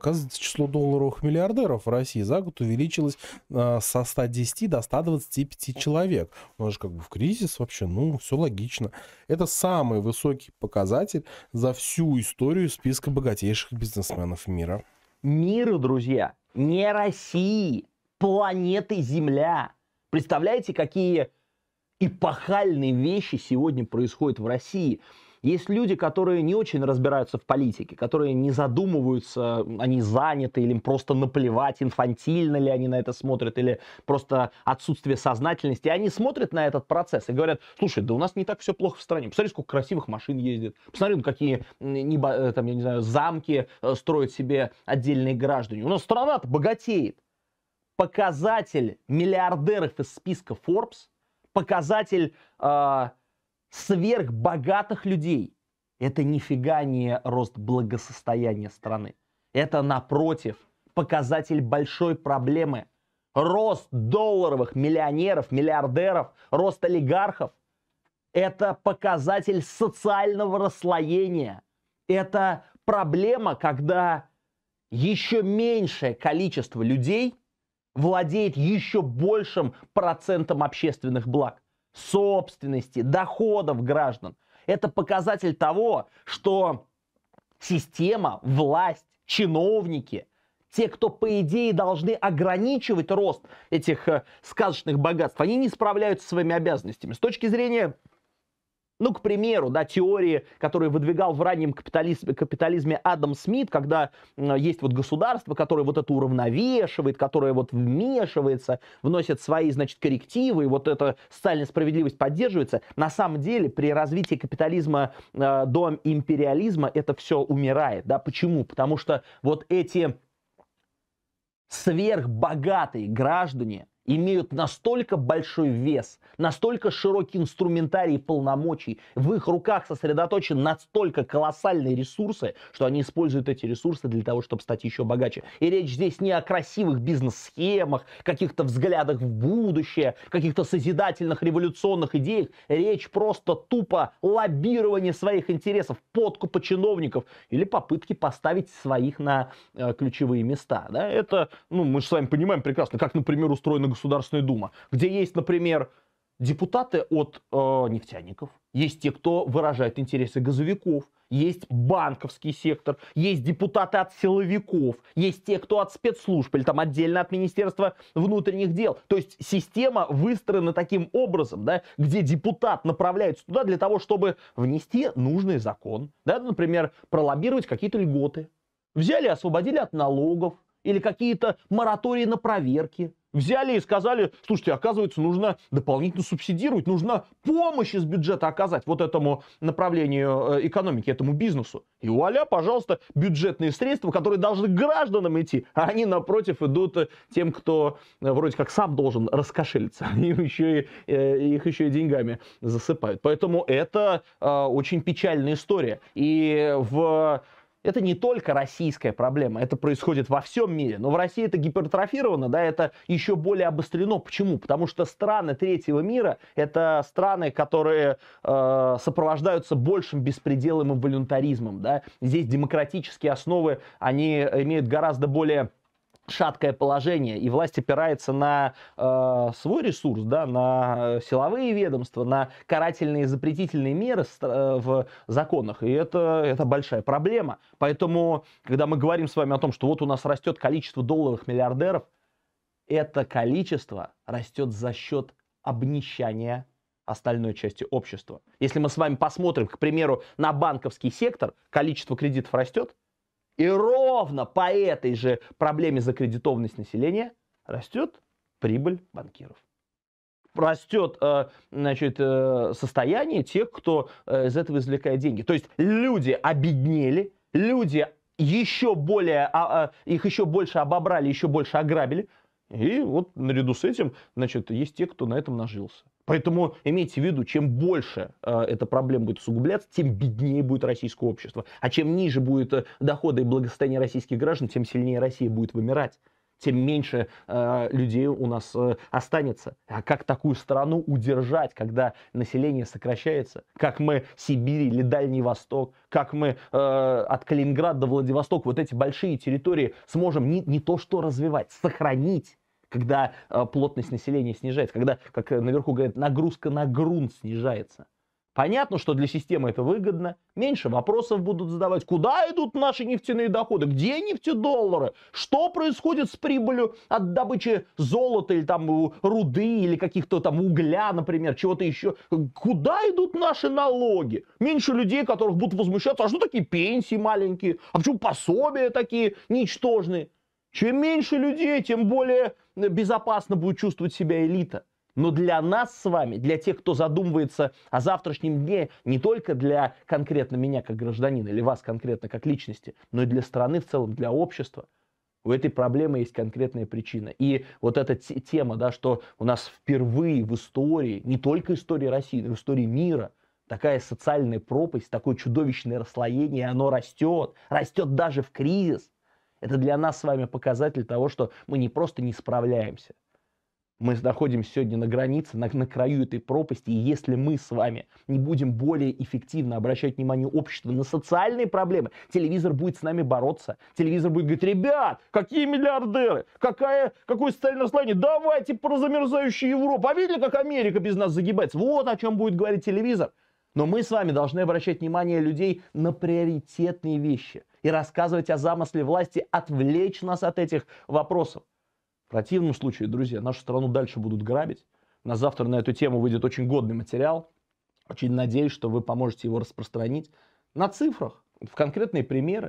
Оказывается, число долларовых миллиардеров в России за год увеличилось а, со 110 до 125 человек. У ну, нас же как бы в кризис вообще, ну, все логично. Это самый высокий показатель за всю историю списка богатейших бизнесменов мира. Мира, друзья, не России, планеты Земля. Представляете, какие эпохальные вещи сегодня происходят в России. Есть люди, которые не очень разбираются в политике, которые не задумываются, они заняты или им просто наплевать, инфантильно ли они на это смотрят, или просто отсутствие сознательности. И они смотрят на этот процесс и говорят, слушай, да у нас не так все плохо в стране. Посмотри, сколько красивых машин ездит. Посмотри, ну, какие небо, э, там, я не знаю, замки э, строят себе отдельные граждане. У нас страна-то богатеет. Показатель миллиардеров из списка Forbes – показатель э, сверхбогатых людей. Это нифига не рост благосостояния страны. Это, напротив, показатель большой проблемы. Рост долларовых миллионеров, миллиардеров, рост олигархов – это показатель социального расслоения. Это проблема, когда еще меньшее количество людей – владеет еще большим процентом общественных благ, собственности, доходов граждан. Это показатель того, что система, власть, чиновники, те, кто, по идее, должны ограничивать рост этих э, сказочных богатств, они не справляются со своими обязанностями. С точки зрения ну, к примеру, да, теории, которые выдвигал в раннем капитализме, капитализме Адам Смит, когда есть вот государство, которое вот это уравновешивает, которое вот вмешивается, вносит свои, значит, коррективы, и вот эта социальная справедливость поддерживается. На самом деле при развитии капитализма э, до империализма это все умирает, да, почему? Потому что вот эти сверхбогатые граждане, имеют настолько большой вес, настолько широкий инструментарий полномочий, в их руках сосредоточены настолько колоссальные ресурсы, что они используют эти ресурсы для того, чтобы стать еще богаче. И речь здесь не о красивых бизнес-схемах, каких-то взглядах в будущее, каких-то созидательных революционных идеях. Речь просто тупо лоббирование своих интересов, подкупа чиновников или попытки поставить своих на э, ключевые места. Да? Это, ну, мы же с вами понимаем прекрасно, как, например, устроено государство Государственная Дума, где есть, например, депутаты от э, нефтяников, есть те, кто выражает интересы газовиков, есть банковский сектор, есть депутаты от силовиков, есть те, кто от спецслужб или там отдельно от Министерства внутренних дел. То есть система выстроена таким образом, да, где депутат направляется туда для того, чтобы внести нужный закон, да, например, пролоббировать какие-то льготы. Взяли, освободили от налогов или какие-то моратории на проверки, Взяли и сказали, слушайте, оказывается, нужно дополнительно субсидировать, нужно помощь из бюджета оказать вот этому направлению э, экономики, этому бизнесу. И вуаля, пожалуйста, бюджетные средства, которые должны гражданам идти, а они, напротив, идут э, тем, кто э, вроде как сам должен раскошелиться. Они еще и, их еще и деньгами засыпают. Поэтому это очень печальная история. И в это не только российская проблема, это происходит во всем мире. Но в России это гипертрофировано, да, это еще более обострено. Почему? Потому что страны третьего мира – это страны, которые э, сопровождаются большим беспределом и волюнтаризмом, да. Здесь демократические основы, они имеют гораздо более шаткое положение, и власть опирается на э, свой ресурс, да, на э, силовые ведомства, на карательные запретительные меры э, в законах, и это, это большая проблема. Поэтому, когда мы говорим с вами о том, что вот у нас растет количество долларовых миллиардеров, это количество растет за счет обнищания остальной части общества. Если мы с вами посмотрим, к примеру, на банковский сектор, количество кредитов растет, и ровно по этой же проблеме закредитованность населения растет прибыль банкиров. Растет э, значит, э, состояние тех, кто э, из этого извлекает деньги. То есть люди обеднели, люди еще более, а, а, их еще больше обобрали, еще больше ограбили. И вот наряду с этим, значит, есть те, кто на этом нажился. Поэтому имейте в виду, чем больше э, эта проблема будет усугубляться, тем беднее будет российское общество. А чем ниже будут э, доходы и благосостояние российских граждан, тем сильнее Россия будет вымирать тем меньше э, людей у нас э, останется. А как такую страну удержать, когда население сокращается? Как мы Сибирь или Дальний Восток, как мы э, от Калининграда до Владивостока вот эти большие территории сможем не, не то что развивать, сохранить? когда а, плотность населения снижается, когда, как наверху говорят, нагрузка на грунт снижается. Понятно, что для системы это выгодно. Меньше вопросов будут задавать. Куда идут наши нефтяные доходы? Где нефтедоллары? Что происходит с прибылью от добычи золота или там руды или каких-то там угля, например, чего-то еще? Куда идут наши налоги? Меньше людей, которых будут возмущаться. А что такие пенсии маленькие? А почему пособия такие ничтожные? Чем меньше людей, тем более безопасно будет чувствовать себя элита. Но для нас с вами, для тех, кто задумывается о завтрашнем дне, не только для конкретно меня как гражданина или вас конкретно как личности, но и для страны в целом, для общества, у этой проблемы есть конкретная причина. И вот эта тема, да, что у нас впервые в истории, не только истории России, но и истории мира, такая социальная пропасть, такое чудовищное расслоение, оно растет, растет даже в кризис – это для нас с вами показатель того, что мы не просто не справляемся. Мы находимся сегодня на границе, на, на краю этой пропасти, и если мы с вами не будем более эффективно обращать внимание общества на социальные проблемы, телевизор будет с нами бороться. Телевизор будет говорить, ребят, какие миллиардеры, какая, какое социальное слоение, давайте про замерзающую Европу. А видели, как Америка без нас загибается? Вот о чем будет говорить телевизор. Но мы с вами должны обращать внимание людей на приоритетные вещи и рассказывать о замысле власти, отвлечь нас от этих вопросов. В противном случае, друзья, нашу страну дальше будут грабить. На завтра на эту тему выйдет очень годный материал. Очень надеюсь, что вы поможете его распространить на цифрах, в конкретные примеры.